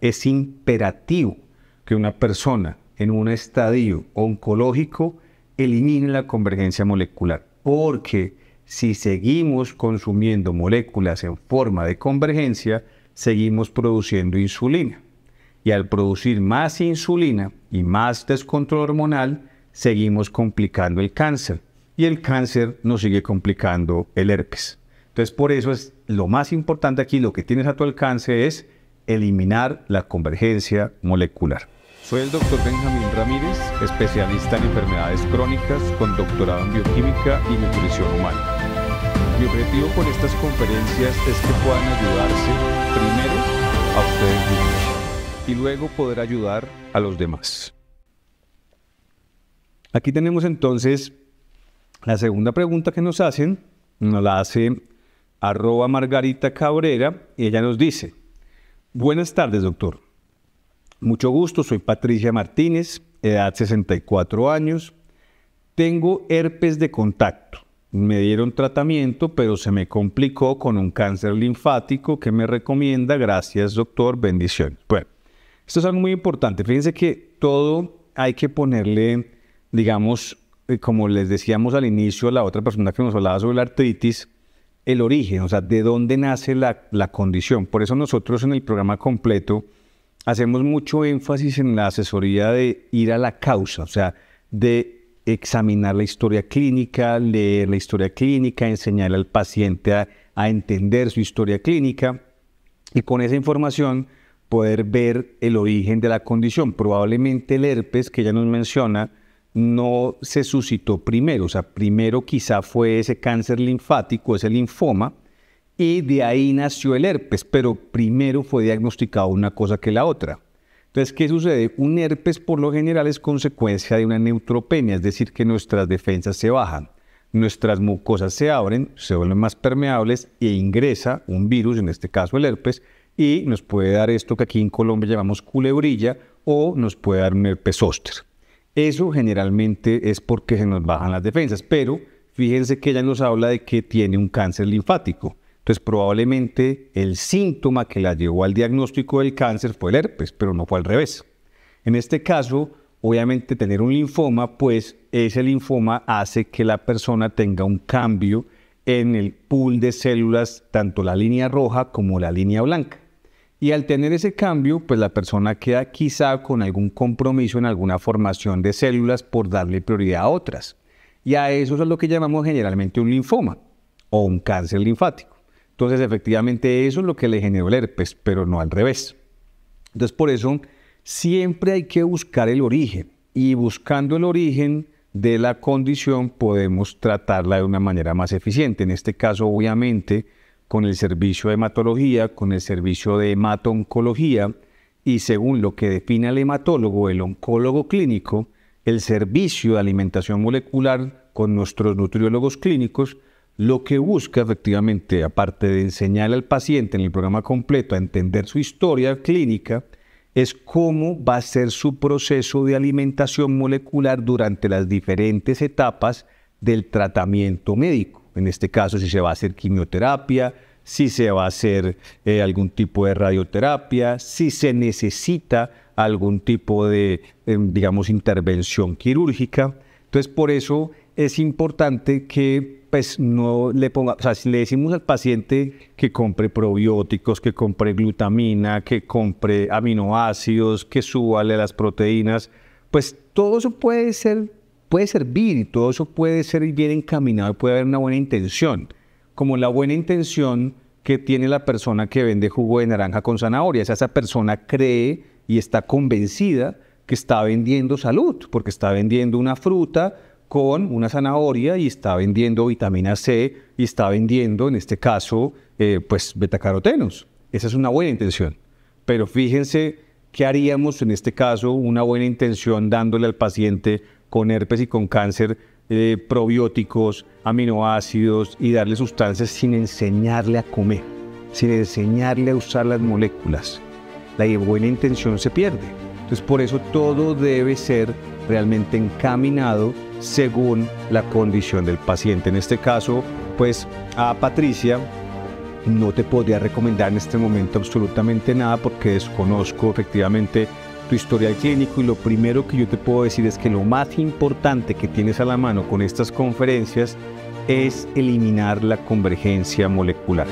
es imperativo que una persona en un estadio oncológico elimine la convergencia molecular, porque si seguimos consumiendo moléculas en forma de convergencia, seguimos produciendo insulina. Y al producir más insulina y más descontrol hormonal, seguimos complicando el cáncer. Y el cáncer nos sigue complicando el herpes. Entonces, por eso es lo más importante aquí, lo que tienes a tu alcance es eliminar la convergencia molecular. Soy el doctor Benjamín Ramírez, especialista en enfermedades crónicas con doctorado en bioquímica y nutrición humana. Mi objetivo con estas conferencias es que puedan ayudarse primero a ustedes mismos y luego poder ayudar a los demás. Aquí tenemos entonces la segunda pregunta que nos hacen, nos la hace arroba Margarita Cabrera y ella nos dice, Buenas tardes, doctor. Mucho gusto, soy Patricia Martínez, edad 64 años. Tengo herpes de contacto. Me dieron tratamiento, pero se me complicó con un cáncer linfático que me recomienda. Gracias, doctor. Bendiciones. Bueno, esto es algo muy importante. Fíjense que todo hay que ponerle, digamos, eh, como les decíamos al inicio a la otra persona que nos hablaba sobre la artritis, el origen, o sea, de dónde nace la, condición. Por eso nosotros en el programa completo hacemos mucho énfasis en la asesoría de ir a la causa, o sea, de examinar la historia clínica, leer la historia clínica, enseñar al paciente a, entender su historia clínica y con esa información poder ver el origen de la condición. Probablemente el herpes que ella nos menciona no se suscitó primero, o sea, primero quizá fue ese cáncer linfático, ese linfoma, y de ahí nació el herpes, pero primero fue diagnosticado una cosa que la otra. Entonces, ¿qué sucede? Un herpes por lo general es consecuencia de una neutropenia, es decir, que nuestras defensas se bajan, nuestras mucosas se abren, se vuelven más permeables e ingresa un virus, en este caso el herpes, y nos puede dar esto que aquí en Colombia llamamos culebrilla o nos puede dar un herpes óster. Eso generalmente es porque se nos bajan las defensas, pero fíjense que ella nos habla de que tiene un cáncer linfático. Entonces probablemente el síntoma que la llevó al diagnóstico del cáncer fue el herpes, pero no fue al revés. En este caso, obviamente tener un linfoma, pues ese linfoma hace que la persona tenga un cambio en el pool de células, tanto la línea roja como la línea blanca. Y al tener ese cambio, pues la persona queda quizá con algún compromiso en alguna formación de células por darle prioridad a otras. Y a eso es lo que llamamos generalmente un linfoma o un cáncer linfático. Entonces, efectivamente, eso es lo que le generó el herpes, pero no al revés. Entonces, por eso, siempre hay que buscar el origen. Y buscando el origen de la condición, podemos tratarla de una manera más eficiente. En este caso, obviamente, con el servicio de hematología, con el servicio de hematoncología y según lo que define el hematólogo, el oncólogo clínico, el servicio de alimentación molecular con nuestros nutriólogos clínicos, lo que busca efectivamente, aparte de enseñar al paciente en el programa completo a entender su historia clínica, es cómo va a ser su proceso de alimentación molecular durante las diferentes etapas del tratamiento médico en este caso si se va a hacer quimioterapia, si se va a hacer eh, algún tipo de radioterapia, si se necesita algún tipo de, eh, digamos, intervención quirúrgica. Entonces, por eso es importante que pues no le ponga, o sea, si le decimos al paciente que compre probióticos, que compre glutamina, que compre aminoácidos, que súbale las proteínas, pues todo eso puede ser puede servir y todo eso puede ser bien encaminado, puede haber una buena intención, como la buena intención que tiene la persona que vende jugo de naranja con zanahorias. Esa persona cree y está convencida que está vendiendo salud, porque está vendiendo una fruta con una zanahoria y está vendiendo vitamina C y está vendiendo, en este caso, eh, pues betacarotenos. Esa es una buena intención. Pero fíjense qué haríamos en este caso, una buena intención dándole al paciente con herpes y con cáncer eh, probióticos, aminoácidos y darle sustancias sin enseñarle a comer, sin enseñarle a usar las moléculas. La buena intención se pierde. Entonces por eso todo debe ser realmente encaminado según la condición del paciente. En este caso, pues a Patricia no te podría recomendar en este momento absolutamente nada porque desconozco efectivamente tu historial clínico y lo primero que yo te puedo decir es que lo más importante que tienes a la mano con estas conferencias es eliminar la convergencia molecular.